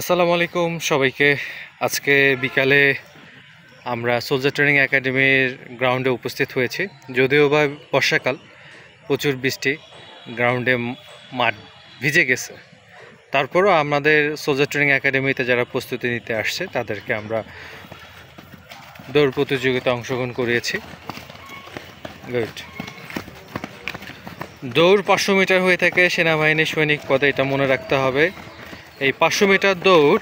আসসালামু আলাইকুম সবাইকে আজকে বিকালে আমরা সোলজার ট্রেনিং একাডেমির গ্রাউন্ডে উপস্থিত হয়েছি যদিও বা বর্ষাকাল প্রচুর বৃষ্টি গ্রাউন্ডে মাঠ ভিজে গেছে তারপরও আমাদের সোলজার ট্রেনিং একাডেমিতে যারা প্রস্তুতি নিতে আসছে তাদেরকে আমরা দৌড় প্রতিযোগিতা অংশগ্রহণ করিয়েছি গুড দৌড় পাঁচশো মিটার হয়ে থাকে সেনাবাহিনী সৈনিক পদে এটা মনে রাখতে হবে এই পাঁচশো মিটার দৌড়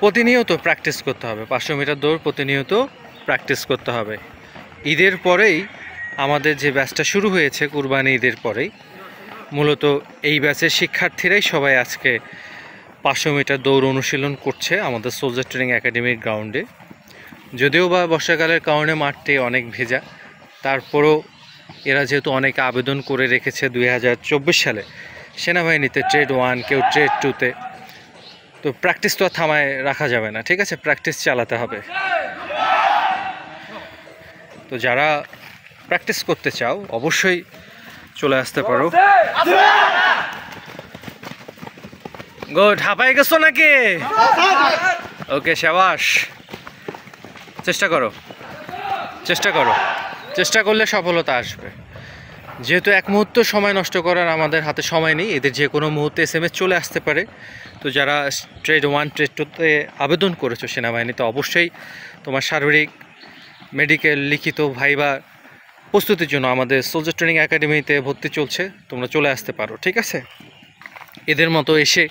প্রতিনিয়ত প্র্যাকটিস করতে হবে পাঁচশো মিটার দৌড় প্রতিনিয়ত প্র্যাকটিস করতে হবে ঈদের পরেই আমাদের যে ব্যাচটা শুরু হয়েছে কুরবানি ঈদের পরেই মূলত এই ব্যাচের শিক্ষার্থীরাই সবাই আজকে পাঁচশো মিটার দৌড় অনুশীলন করছে আমাদের সোলজার ট্রেনিং একাডেমির গ্রাউন্ডে যদিও বা বর্ষাকালের কারণে মাঠটি অনেক ভেজা তারপরও এরা যেহেতু অনেকে আবেদন করে রেখেছে দুই সালে সেনাবাহিনীতে ট্রেড ওয়ান কেউ ট্রেড টুতে তো প্র্যাকটিস তো আর থামায় রাখা যাবে না ঠিক আছে প্র্যাকটিস চালাতে হবে তো যারা প্র্যাকটিস করতে চাও অবশ্যই চলে আসতে পারো গো হাঁপাই গেছো নাকি ওকে সাবাস চেষ্টা করো চেষ্টা করো চেষ্টা করলে সফলতা আসবে যেহেতু এক মুহূর্ত সময় নষ্ট করার আমাদের হাতে সময় নেই এদের যে কোনো মুহূর্তে এস চলে আসতে পারে তো যারা ট্রেড ওয়ান ট্রেড টুতে আবেদন করেছো সেনাবাহিনীতে অবশ্যই তোমার শারীরিক মেডিকেল লিখিত ভাইবা প্রস্তুতির জন্য আমাদের সোলজার ট্রেনিং একাডেমিতে ভর্তি চলছে তোমরা চলে আসতে পারো ঠিক আছে এদের মতো এসে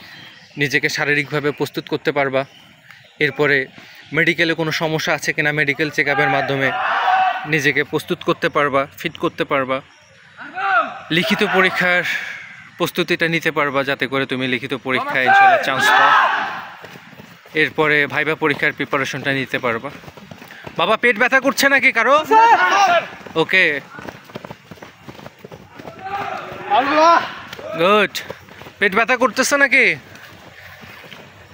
নিজেকে শারীরিকভাবে প্রস্তুত করতে পারবা এরপরে মেডিকেলে কোনো সমস্যা আছে কিনা মেডিকেল চেক মাধ্যমে নিজেকে প্রস্তুত করতে পারবা ফিট করতে পারবা লিখিত পরীক্ষার প্রস্তুতিটা নিতে পারবা যাতে করে তুমি লিখিত পরীক্ষায় ইনশাল্লাহ চান্স পাও এরপরে ভাইবা পরীক্ষার প্রিপারেশনটা নিতে পারবা বাবা পেট ব্যথা করছে নাকি কারো ওকে গুড পেট ব্যথা করতেছে নাকি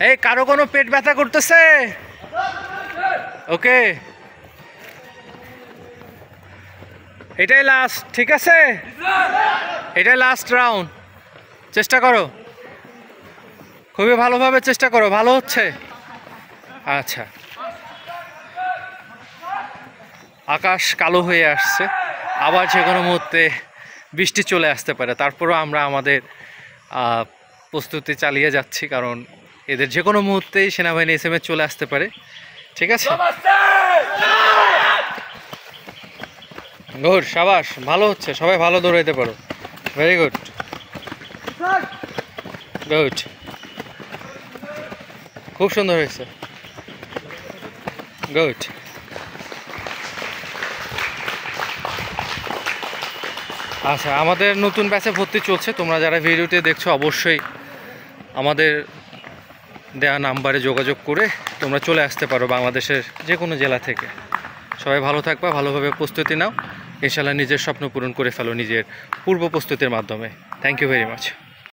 এই কারো কোনো পেট ব্যথা করতেছে ওকে এটাই লাস্ট ঠিক আছে এটাই লাস্ট রাউন্ড চেষ্টা করো খুবই ভালোভাবে চেষ্টা করো ভালো হচ্ছে আচ্ছা আকাশ কালো হয়ে আসছে আবার যে কোনো মুহূর্তে বৃষ্টি চলে আসতে পারে তারপরও আমরা আমাদের প্রস্তুতি চালিয়ে যাচ্ছি কারণ এদের যে কোনো মুহূর্তেই সেনাবাহিনী এস চলে আসতে পারে ঠিক আছে গুড সাবাস ভালো হচ্ছে সবাই ভালো দৌড়াইতে পারো ভেরি গুড গুড খুব সুন্দর হয়েছে গুড আচ্ছা আমাদের নতুন ব্যাচে ভর্তি চলছে তোমরা যারা ভিডিওতে দেখছো অবশ্যই আমাদের দেয়া নাম্বারে যোগাযোগ করে তোমরা চলে আসতে পারো বাংলাদেশের যে কোনো জেলা থেকে সবাই ভালো থাকবা ভালোভাবে প্রস্তুতি নাও ইনশাল্লাহ নিজের স্বপ্ন পূরণ করে ফেলো নিজের পূর্ব প্রস্তুতির মাধ্যমে থ্যাংক ইউ ভেরি মাচ